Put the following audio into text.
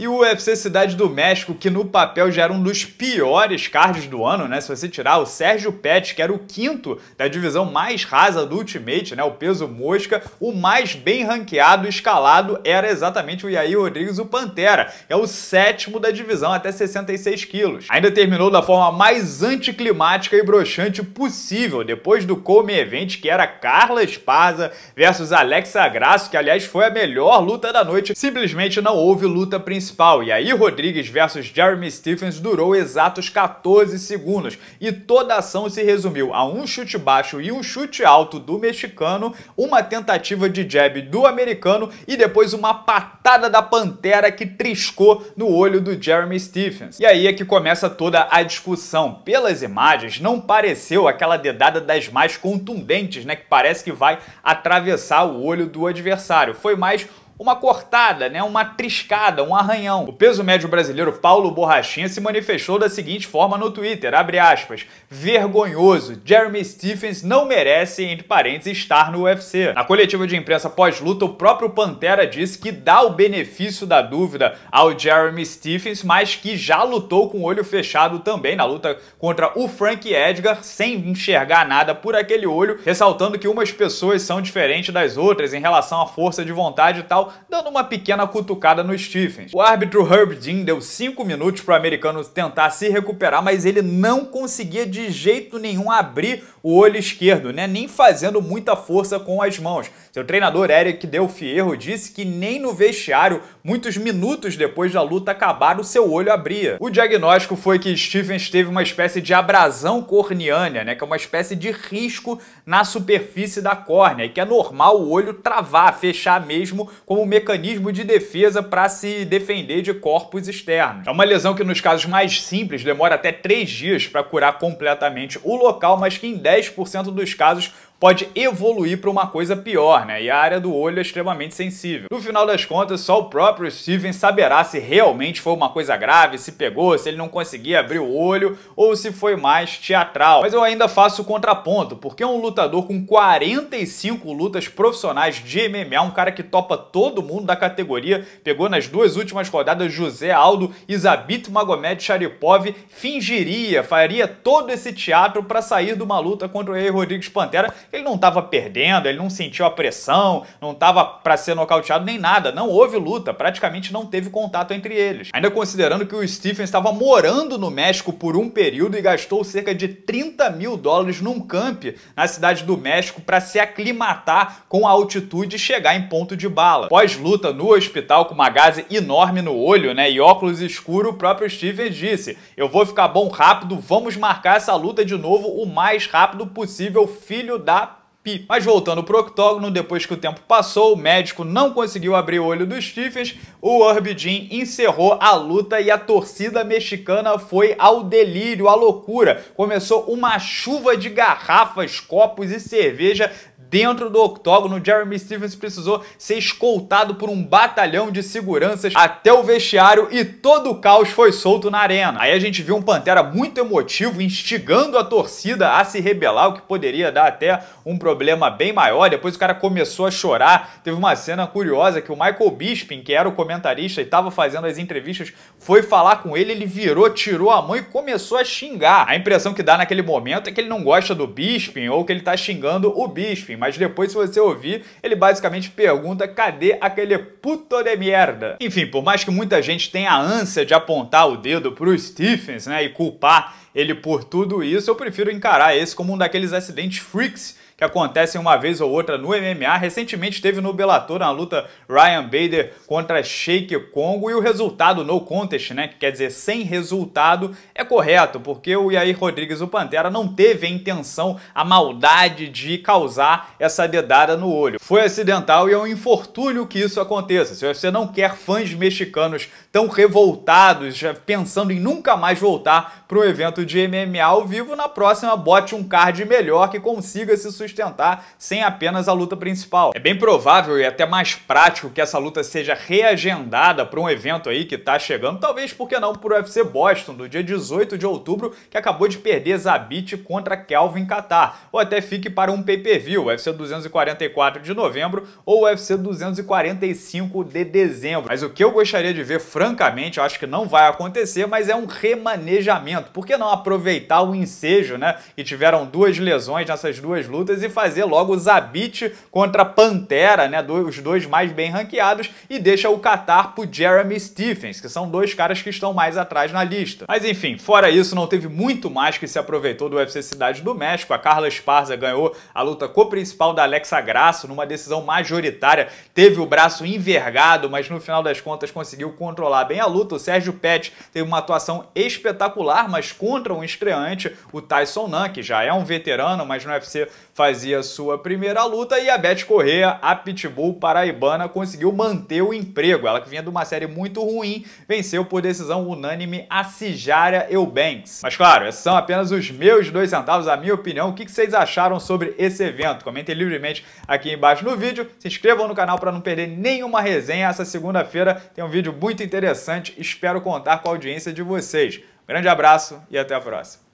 E o UFC Cidade do México, que no papel já era um dos piores cards do ano, né? Se você tirar o Sérgio Pérez, que era o quinto da divisão mais rasa do Ultimate, né? O peso mosca, o mais bem ranqueado, escalado, era exatamente o Yair Rodrigues, o Pantera. É o sétimo da divisão, até 66 quilos. Ainda terminou da forma mais anticlimática e broxante possível, depois do Come Event, que era Carla Esparza versus Alexa Grasso, que aliás foi a melhor luta da noite. Simplesmente não houve luta principal principal, e aí Rodrigues versus Jeremy Stephens durou exatos 14 segundos e toda a ação se resumiu a um chute baixo e um chute alto do mexicano, uma tentativa de jab do americano e depois uma patada da pantera que triscou no olho do Jeremy Stephens. E aí é que começa toda a discussão. Pelas imagens, não pareceu aquela dedada das mais contundentes, né, que parece que vai atravessar o olho do adversário. Foi mais uma cortada, né, uma triscada, um arranhão. O peso médio brasileiro Paulo Borrachinha se manifestou da seguinte forma no Twitter, abre aspas, vergonhoso, Jeremy Stephens não merece, entre parênteses, estar no UFC. Na coletiva de imprensa pós-luta, o próprio Pantera disse que dá o benefício da dúvida ao Jeremy Stephens, mas que já lutou com o olho fechado também na luta contra o Frank Edgar, sem enxergar nada por aquele olho, ressaltando que umas pessoas são diferentes das outras em relação à força de vontade e tal, dando uma pequena cutucada no Stephens. O árbitro Herb Dean deu 5 minutos para o americano tentar se recuperar, mas ele não conseguia de jeito nenhum abrir o olho esquerdo, né? nem fazendo muita força com as mãos. Seu treinador Eric Del Fierro disse que nem no vestiário, muitos minutos depois da luta acabar, o seu olho abria. O diagnóstico foi que Stephens teve uma espécie de abrasão corneânea, né, que é uma espécie de risco na superfície da córnea, e que é normal o olho travar, fechar mesmo, como um mecanismo de defesa para se defender de corpos externos. É uma lesão que, nos casos mais simples, demora até 3 dias para curar completamente o local, mas que em 10% dos casos pode evoluir para uma coisa pior, né? E a área do olho é extremamente sensível. No final das contas, só o próprio Steven saberá se realmente foi uma coisa grave, se pegou, se ele não conseguia abrir o olho ou se foi mais teatral. Mas eu ainda faço o contraponto, porque um lutador com 45 lutas profissionais de MMA, um cara que topa todo mundo da categoria, pegou nas duas últimas rodadas José Aldo e Zabit Magomed Sharipov, fingiria, faria todo esse teatro para sair de uma luta contra o Rei Rodrigues Pantera, ele não estava perdendo, ele não sentiu a pressão, não estava para ser nocauteado nem nada. Não houve luta, praticamente não teve contato entre eles. Ainda considerando que o Stephen estava morando no México por um período e gastou cerca de 30 mil dólares num camp na cidade do México para se aclimatar com a altitude e chegar em ponto de bala. Pós-luta no hospital com uma gaze enorme no olho né, e óculos escuro, o próprio Stephen disse: Eu vou ficar bom rápido, vamos marcar essa luta de novo o mais rápido possível, filho da Pi. Mas voltando pro octógono, depois que o tempo passou, o médico não conseguiu abrir o olho dos Stephens, o Urbidin encerrou a luta e a torcida mexicana foi ao delírio, à loucura. Começou uma chuva de garrafas, copos e cerveja dentro do octógono, Jeremy Stevens precisou ser escoltado por um batalhão de seguranças até o vestiário e todo o caos foi solto na arena. Aí a gente viu um Pantera muito emotivo, instigando a torcida a se rebelar, o que poderia dar até um problema bem maior. Depois o cara começou a chorar. Teve uma cena curiosa que o Michael Bisping, que era o comentarista e estava fazendo as entrevistas, foi falar com ele, ele virou, tirou a mão e começou a xingar. A impressão que dá naquele momento é que ele não gosta do Bisping ou que ele tá xingando o Bisping mas depois se você ouvir, ele basicamente pergunta cadê aquele puto de merda. Enfim, por mais que muita gente tenha a ânsia de apontar o dedo pro Stephens, né, e culpar ele por tudo isso, eu prefiro encarar esse como um daqueles acidentes freaks que acontecem uma vez ou outra no MMA. Recentemente teve no Bellator na luta Ryan Bader contra Shake Congo e o resultado no contest, né, que quer dizer sem resultado, é correto, porque o Yair Rodrigues, o Pantera, não teve a intenção, a maldade de causar essa dedada no olho. Foi acidental e é um infortúnio que isso aconteça. Se você não quer fãs mexicanos tão revoltados, já pensando em nunca mais voltar para um evento de MMA ao vivo, na próxima bote um card melhor que consiga se sustentar sustentar sem apenas a luta principal. É bem provável e até mais prático que essa luta seja reagendada para um evento aí que está chegando, talvez porque não para o UFC Boston do dia 18 de outubro, que acabou de perder Zabit contra Kelvin Qatar, ou até fique para um pay-per-view, UFC 244 de novembro ou UFC 245 de dezembro. Mas o que eu gostaria de ver, francamente, eu acho que não vai acontecer, mas é um remanejamento. Por que não aproveitar o ensejo, né? E tiveram duas lesões nessas duas lutas e fazer logo o Zabit contra Pantera, né, os dois mais bem ranqueados, e deixa o Qatar pro Jeremy Stephens, que são dois caras que estão mais atrás na lista. Mas enfim, fora isso, não teve muito mais que se aproveitou do UFC Cidade do México. A Carla Esparza ganhou a luta co-principal da Alexa Grasso numa decisão majoritária, teve o braço envergado, mas no final das contas conseguiu controlar bem a luta. O Sérgio Pet teve uma atuação espetacular, mas contra um estreante, o Tyson Nunn, que já é um veterano, mas no UFC faz fazia sua primeira luta e a Beth Correa, a Pitbull paraibana, conseguiu manter o emprego. Ela que vinha de uma série muito ruim, venceu por decisão unânime a Cijara Eubanks. Mas claro, esses são apenas os meus dois centavos, a minha opinião. O que vocês acharam sobre esse evento? Comentem livremente aqui embaixo no vídeo. Se inscrevam no canal para não perder nenhuma resenha. Essa segunda-feira tem um vídeo muito interessante. Espero contar com a audiência de vocês. Grande abraço e até a próxima.